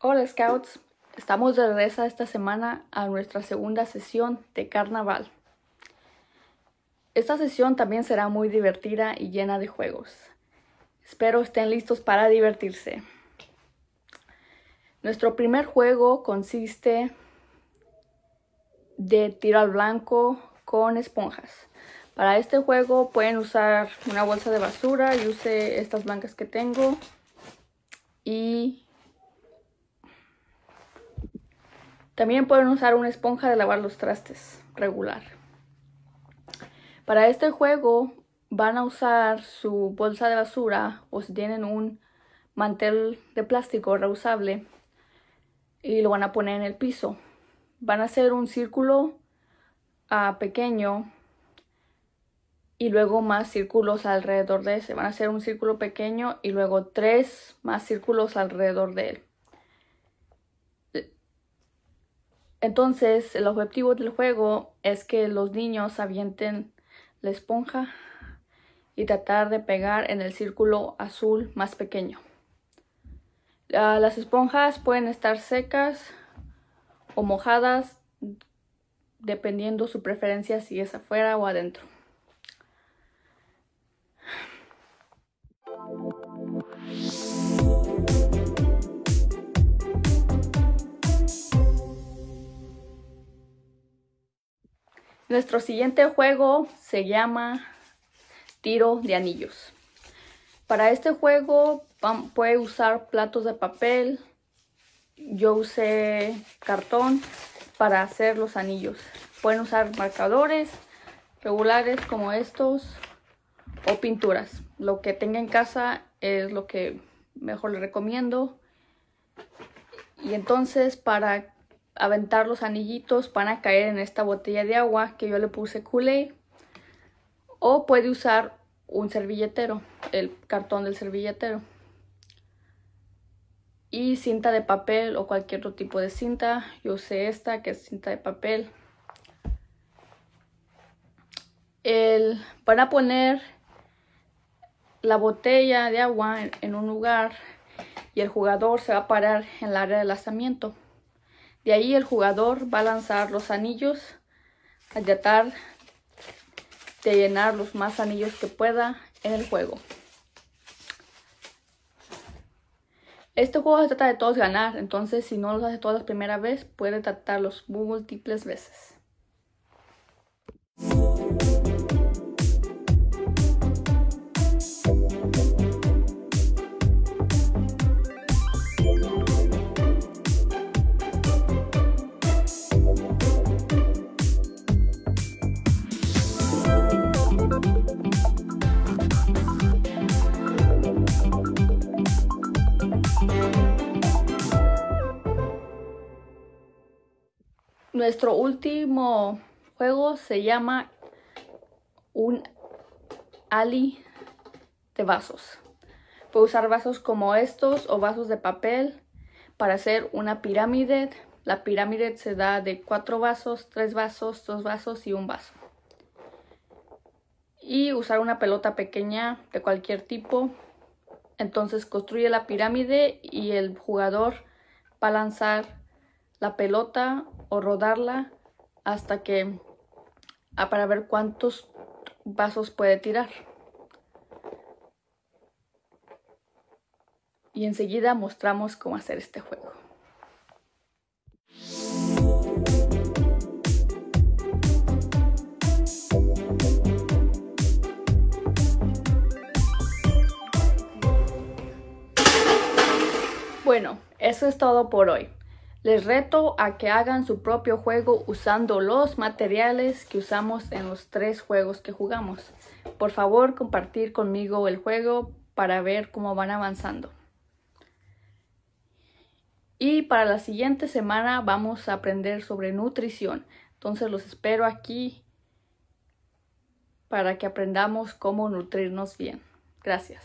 Hola Scouts, estamos de regreso esta semana a nuestra segunda sesión de carnaval. Esta sesión también será muy divertida y llena de juegos. Espero estén listos para divertirse. Nuestro primer juego consiste de tiro al blanco con esponjas. Para este juego pueden usar una bolsa de basura. Yo usé estas blancas que tengo. Y También pueden usar una esponja de lavar los trastes regular. Para este juego van a usar su bolsa de basura o si tienen un mantel de plástico reusable y lo van a poner en el piso. Van a hacer un círculo ah, pequeño y luego más círculos alrededor de ese. Van a hacer un círculo pequeño y luego tres más círculos alrededor de él. Entonces, el objetivo del juego es que los niños avienten la esponja y tratar de pegar en el círculo azul más pequeño. Ah, las esponjas pueden estar secas o mojadas dependiendo su preferencia si es afuera o adentro. Nuestro siguiente juego se llama Tiro de Anillos. Para este juego puede usar platos de papel. Yo usé cartón para hacer los anillos. Pueden usar marcadores regulares como estos o pinturas. Lo que tenga en casa es lo que mejor le recomiendo. Y entonces para aventar los anillitos para caer en esta botella de agua que yo le puse culé O puede usar un servilletero, el cartón del servilletero. Y cinta de papel o cualquier otro tipo de cinta. Yo usé esta que es cinta de papel. Para poner la botella de agua en, en un lugar y el jugador se va a parar en el área de lanzamiento. De ahí el jugador va a lanzar los anillos, a tratar de llenar los más anillos que pueda en el juego. Este juego se trata de todos ganar, entonces si no los hace todas la primera vez, puede tratarlos múltiples veces. Nuestro último juego se llama un ali de vasos. Puedes usar vasos como estos o vasos de papel para hacer una pirámide. La pirámide se da de cuatro vasos, tres vasos, dos vasos y un vaso. Y usar una pelota pequeña de cualquier tipo. Entonces construye la pirámide y el jugador va a lanzar la pelota o rodarla hasta que ah, para ver cuántos vasos puede tirar. Y enseguida mostramos cómo hacer este juego. Bueno, eso es todo por hoy. Les reto a que hagan su propio juego usando los materiales que usamos en los tres juegos que jugamos. Por favor, compartir conmigo el juego para ver cómo van avanzando. Y para la siguiente semana vamos a aprender sobre nutrición. Entonces los espero aquí para que aprendamos cómo nutrirnos bien. Gracias.